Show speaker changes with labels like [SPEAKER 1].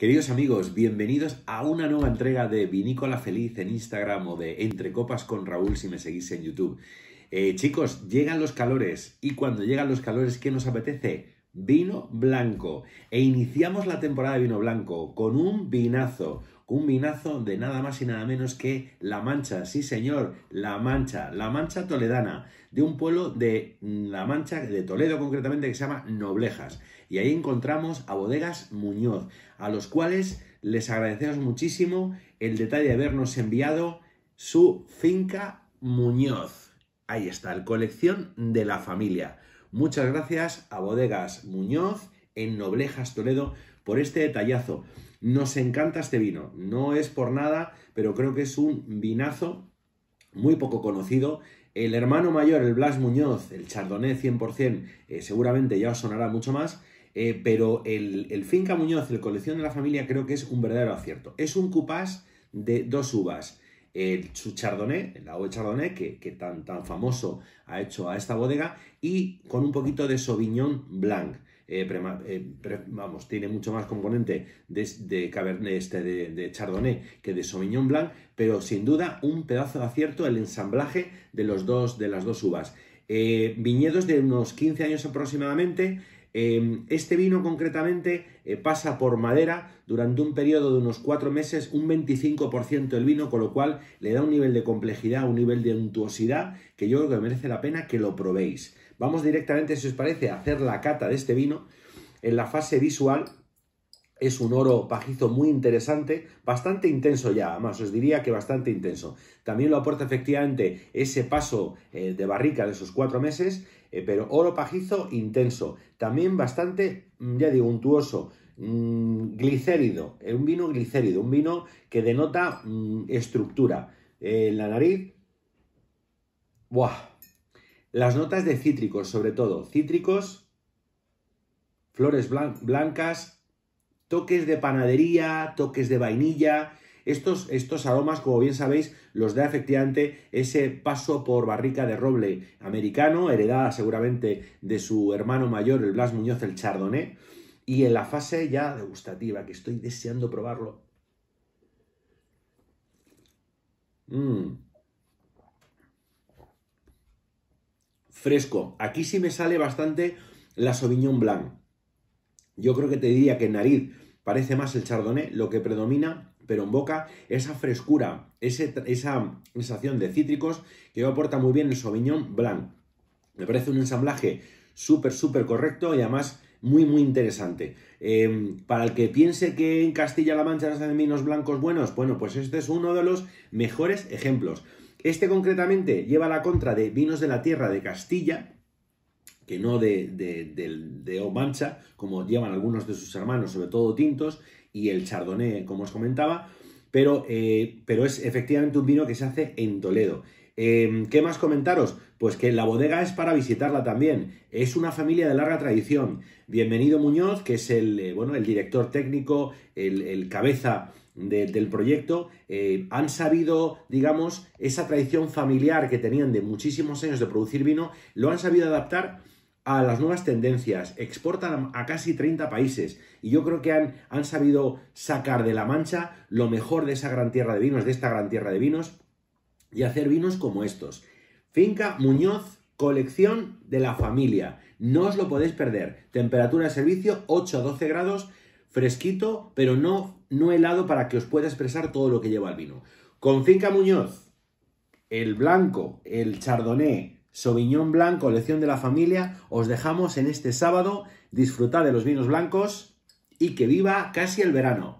[SPEAKER 1] Queridos amigos, bienvenidos a una nueva entrega de Vinícola Feliz en Instagram o de Entre Copas con Raúl si me seguís en YouTube. Eh, chicos, llegan los calores y cuando llegan los calores, ¿qué nos apetece? Vino blanco. E iniciamos la temporada de vino blanco con un vinazo, un minazo de nada más y nada menos que La Mancha, sí señor, La Mancha, La Mancha Toledana, de un pueblo de mm, La Mancha, de Toledo concretamente, que se llama Noblejas. Y ahí encontramos a Bodegas Muñoz, a los cuales les agradecemos muchísimo el detalle de habernos enviado su finca Muñoz. Ahí está, el colección de la familia. Muchas gracias a Bodegas Muñoz en Noblejas Toledo por este detallazo. Nos encanta este vino, no es por nada, pero creo que es un vinazo muy poco conocido. El hermano mayor, el Blas Muñoz, el Chardonnay 100%, eh, seguramente ya os sonará mucho más, eh, pero el, Finca Muñoz, el colección de la familia, creo que es un verdadero acierto. Es un cupás de dos uvas. El, su Chardonnay, el agua Chardonnay, que, tan, tan famoso ha hecho a esta bodega, y con un poquito de Sauvignon Blanc. Eh, eh, vamos, tiene mucho más componente de, Cabernet, este, de, Chardonnay que de Sauvignon Blanc, pero sin duda un pedazo de acierto el ensamblaje de, los dos, de las dos uvas. Eh, viñedos de unos 15 años aproximadamente, Em, este vino concretamente eh, pasa por madera durante un periodo de unos cuatro meses, un 25% el vino, con lo cual le da un nivel de complejidad, un nivel de untuosidad que yo creo que merece la pena que lo probéis. Vamos directamente, si os parece, a hacer la cata de este vino en la fase visual es un oro pajizo muy interesante, bastante intenso ya, además os diría que bastante intenso. También lo aporta efectivamente ese paso eh, de barrica de esos cuatro meses, eh, pero oro pajizo intenso, también bastante, mm, ya digo, untuoso, mm, glicérido, eh, un vino glicérido, un vino que denota mm, estructura. en la nariz, ¡buah! Las notas de cítricos, sobre todo, cítricos, flores blancas, toques de panadería, toques de vainilla. Estos, estos aromas, como bien sabéis, los da efectivamente ese paso por barrica de roble americano, heredada seguramente de su hermano mayor, el Blas Muñoz, el Chardonnay. Y en la fase ya degustativa, que estoy deseando probarlo. Mm. Fresco. Aquí sí me sale bastante la Sauvignon Blanc. Yo creo que te diría que en nariz parece más el chardonnay, lo que predomina, pero en boca esa frescura, esa sensación de cítricos que aporta muy bien el Sauvignon Blanc. Me parece un ensamblaje súper, súper correcto y además muy, muy interesante. Em, para el que piense que en Castilla-La Mancha no hacen vinos blancos buenos, bueno, pues este es uno de los mejores ejemplos. Este concretamente lleva la contra de vinos de la tierra de Castilla, que no de, de, o mancha, como llevan algunos de sus hermanos, sobre todo tintos, y el chardonnay, como os comentaba, pero, eh, pero es efectivamente un vino que se hace en Toledo. Em, ¿Qué más comentaros? Pues que la bodega es para visitarla también. Es una familia de larga tradición. Bienvenido Muñoz, que es el, eh, bueno, el director técnico, el, cabeza del proyecto, eh, han sabido, digamos, esa tradición familiar que tenían de muchísimos años de producir vino, lo han sabido adaptar a las nuevas tendencias, exportan a casi 30 países y yo creo que han, han sabido sacar de la mancha lo mejor de esa gran tierra de vinos, de esta gran tierra de vinos y hacer vinos como estos. Finca Muñoz, colección de la familia. No os lo podéis perder. Temperatura de servicio 8 a 12 grados, fresquito, pero no, no helado para que os pueda expresar todo lo que lleva el vino. Con Finca Muñoz, el blanco, el chardonnay, Sauvignon blanco, colección de la familia, os dejamos en este sábado. Disfrutad de los vinos blancos y que viva casi el verano.